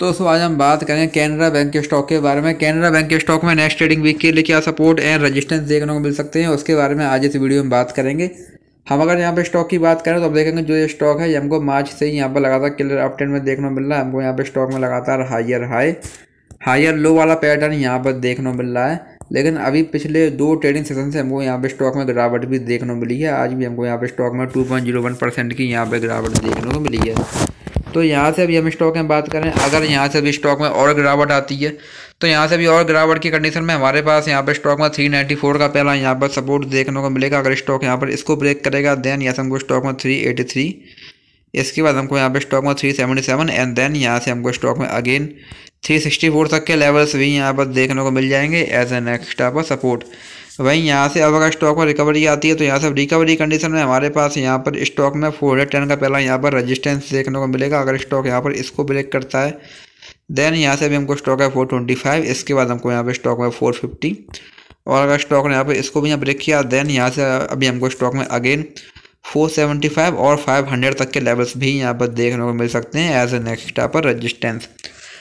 तो दोस्तों आज हम बात करेंगे कैनरा बैंक के स्टॉक के बारे में कैनरा बैंक के स्टॉक में नेक्स्ट ट्रेडिंग वीक के लिए क्या सपोर्ट एंड रेजिस्टेंस देखने को मिल सकते हैं उसके बारे में आज इस वीडियो में बात करेंगे हम अगर यहाँ पे स्टॉक की बात करें तो अब देखेंगे जो ये स्टॉक है ये हमको मार्च से ही यहाँ पर लगातार क्लियर अप ट्रेंड में देखने को मिल रहा है हमको यहाँ पे स्टॉक में लगातार हाइयर हाई हायर लो वाला पैटर्न यहाँ पर देखने को मिल रहा है लेकिन अभी पिछले दो ट्रेडिंग सेशन से हमको यहाँ पे स्टॉक में गिरावट भी देखने को मिली है आज भी हमको यहाँ पे स्टॉक में 2.01 परसेंट की यहाँ पे गिरावट देखने को मिली है तो यहाँ से अभी हम स्टॉक में बात करें अगर यहाँ से अभी स्टॉक में और गिरावट आती है तो यहाँ से भी और गिरावट की कंडीशन में हमारे पास यहाँ पर स्टॉक में 394 का पहला यहाँ पर सपोर्ट देखने को मिलेगा अगर स्टॉक यहाँ पर इसको ब्रेक करेगा देन यहाँ से हमको स्टॉक में 383 इसके बाद हमको यहाँ पर स्टॉक में सेवन एंड देन यहाँ से हमको स्टॉक में अगेन फोर तक के लेवल्स भी यहाँ पर देखने को मिल जाएंगे एज ए नेक्स्ट पर सपोर्ट वहीं यहाँ से अब अगर स्टॉक में रिकवरी आती है तो यहाँ से रिकवरी कंडीशन में हमारे पास यहाँ पर स्टॉक में फोर हंड्रेड टेन का पहला यहाँ पर रजिस्टेंस देखने को मिलेगा अगर स्टॉक यहाँ पर इसको ब्रेक करता है देन यहाँ से भी हमको स्टॉक है फोर ट्वेंटी फाइव इसके बाद हमको यहाँ पर स्टॉक में फोर फिफ्टी और अगर स्टॉक ने यहाँ पर इसको भी यहाँ ब्रेक किया देन यहाँ से अभी हमको स्टॉक में अगेन 475 और 500 तक के लेवल्स भी यहाँ पर देखने को मिल सकते हैं एज ए नेक्स्ट यहाँ पर रजिस्टेंस